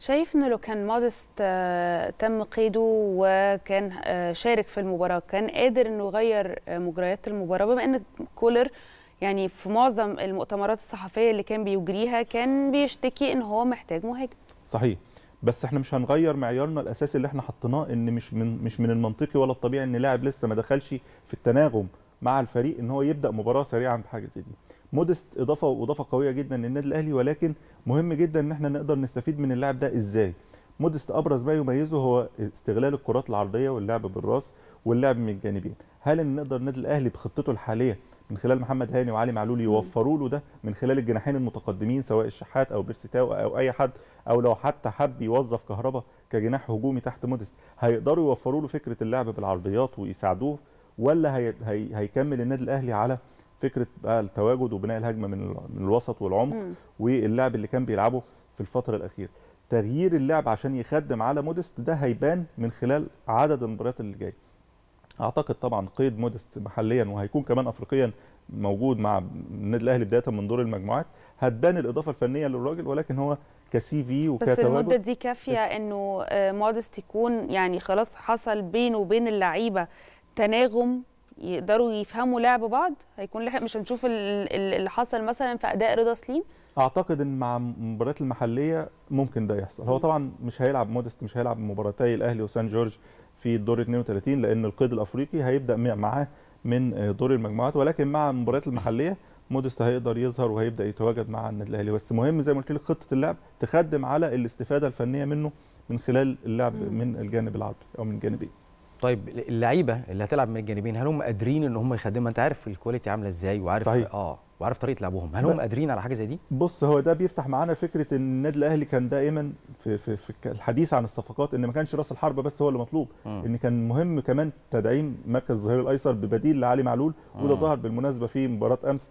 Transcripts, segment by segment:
شايف انه لو كان مودست آه، تم قيده وكان آه، شارك في المباراه كان قادر انه يغير آه، مجريات المباراه بما ان كولر يعني في معظم المؤتمرات الصحفيه اللي كان بيجريها كان بيشتكي ان هو محتاج مهاجم صحيح بس احنا مش هنغير معيارنا الاساسي اللي احنا حطيناه ان مش من مش من المنطقي ولا الطبيعي ان لاعب لسه ما دخلش في التناغم مع الفريق ان هو يبدا مباراه سريعا بحاجه زي دي مودست اضافه واضافه قويه جدا للنادي الاهلي ولكن مهم جدا ان احنا نقدر نستفيد من اللاعب ده ازاي مودست ابرز ما يميزه هو استغلال الكرات العرضيه واللعب بالراس واللعب من الجانبين هل إن نقدر النادي الاهلي بخطته الحاليه من خلال محمد هاني وعلي معلول يوفروا له ده من خلال الجناحين المتقدمين سواء الشحات او بيرسيتاو او اي حد او لو حتى حب يوظف كهربا كجناح هجومي تحت مودست هيقدروا يوفروا له فكره اللعب بالعرضيات ويساعدوه ولا هي... هي... هيكمل النادي الاهلي على فكره بقى التواجد وبناء الهجمه من من الوسط والعمق واللعب اللي كان بيلعبه في الفتره الاخيره تغيير اللعب عشان يخدم على موديست ده هيبان من خلال عدد المباريات اللي جايه اعتقد طبعا قيد موديست محليا وهيكون كمان افريقيا موجود مع النادي الاهلي بدايه من دور المجموعات هتبان الاضافه الفنيه للراجل ولكن هو كسي في بس المده دي كافيه انه آه، موديست يكون يعني خلاص حصل بينه وبين اللعيبه تناغم يقدروا يفهموا لعب بعض هيكون لحق مش هنشوف اللي حصل مثلا في اداء رضا سليم اعتقد ان مع المباريات المحليه ممكن ده يحصل هو طبعا مش هيلعب مودست مش هيلعب مباراتي الاهلي وسان جورج في الدور 32 لان القيد الافريقي هيبدا معاه من دور المجموعات ولكن مع المباريات المحليه مودست هيقدر يظهر وهيبدا يتواجد مع النادي الاهلي بس مهم زي ما قلت لك خطه اللعب تخدم على الاستفاده الفنيه منه من خلال اللعب من الجانب العرضي او من الجانبين طيب اللعيبه اللي هتلعب من الجانبين هل هم قادرين ان هم يخدموا انت عارف الكواليتي عامله ازاي وعارف صحيح. اه وعارف طريقه لعبهم هل هم قادرين على حاجه زي دي بص هو ده بيفتح معانا فكره ان النادي الاهلي كان دائما في, في, في الحديث عن الصفقات ان ما كانش راس الحربه بس هو اللي مطلوب م. ان كان مهم كمان تدعيم مركز الظهير الايسر ببديل لعلي معلول م. وده ظهر بالمناسبه في مباراه امس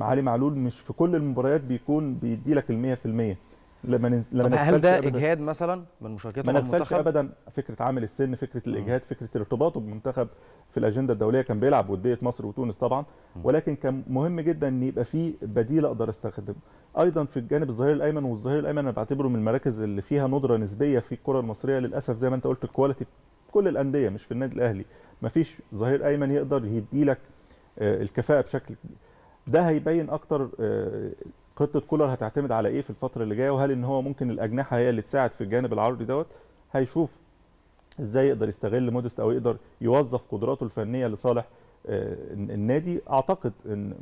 علي معلول مش في كل المباريات بيكون بيدي لك ال 100% لما لما هل ده اجهاد مثلا من مشاركته ما المنتخب؟ ابدا فكره عامل السن فكره الاجهاد فكره ارتباطه بالمنتخب في الاجنده الدوليه كان بيلعب وديه مصر وتونس طبعا ولكن كان مهم جدا ان يبقى في بديل اقدر استخدمه ايضا في الجانب الظهير الايمن والظهير الايمن انا بعتبره من المراكز اللي فيها ندره نسبيه في الكره المصريه للاسف زي ما انت قلت الكواليتي كل الانديه مش في النادي الاهلي مفيش ظهير ايمن يقدر يديلك آه، الكفاءه بشكل ده هيبين اكتر آه، خطه كولر هتعتمد على ايه في الفتره اللي جايه وهل ان هو ممكن الاجنحه هي اللي تساعد في الجانب العرضي دوت هيشوف ازاي يقدر يستغل مودست او يقدر يوظف قدراته الفنيه لصالح آه، النادي اعتقد ان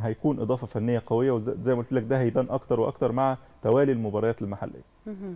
هيكون اضافه فنيه قويه وزي ما قلت لك ده هيبان اكتر واكتر مع توالي المباريات المحليه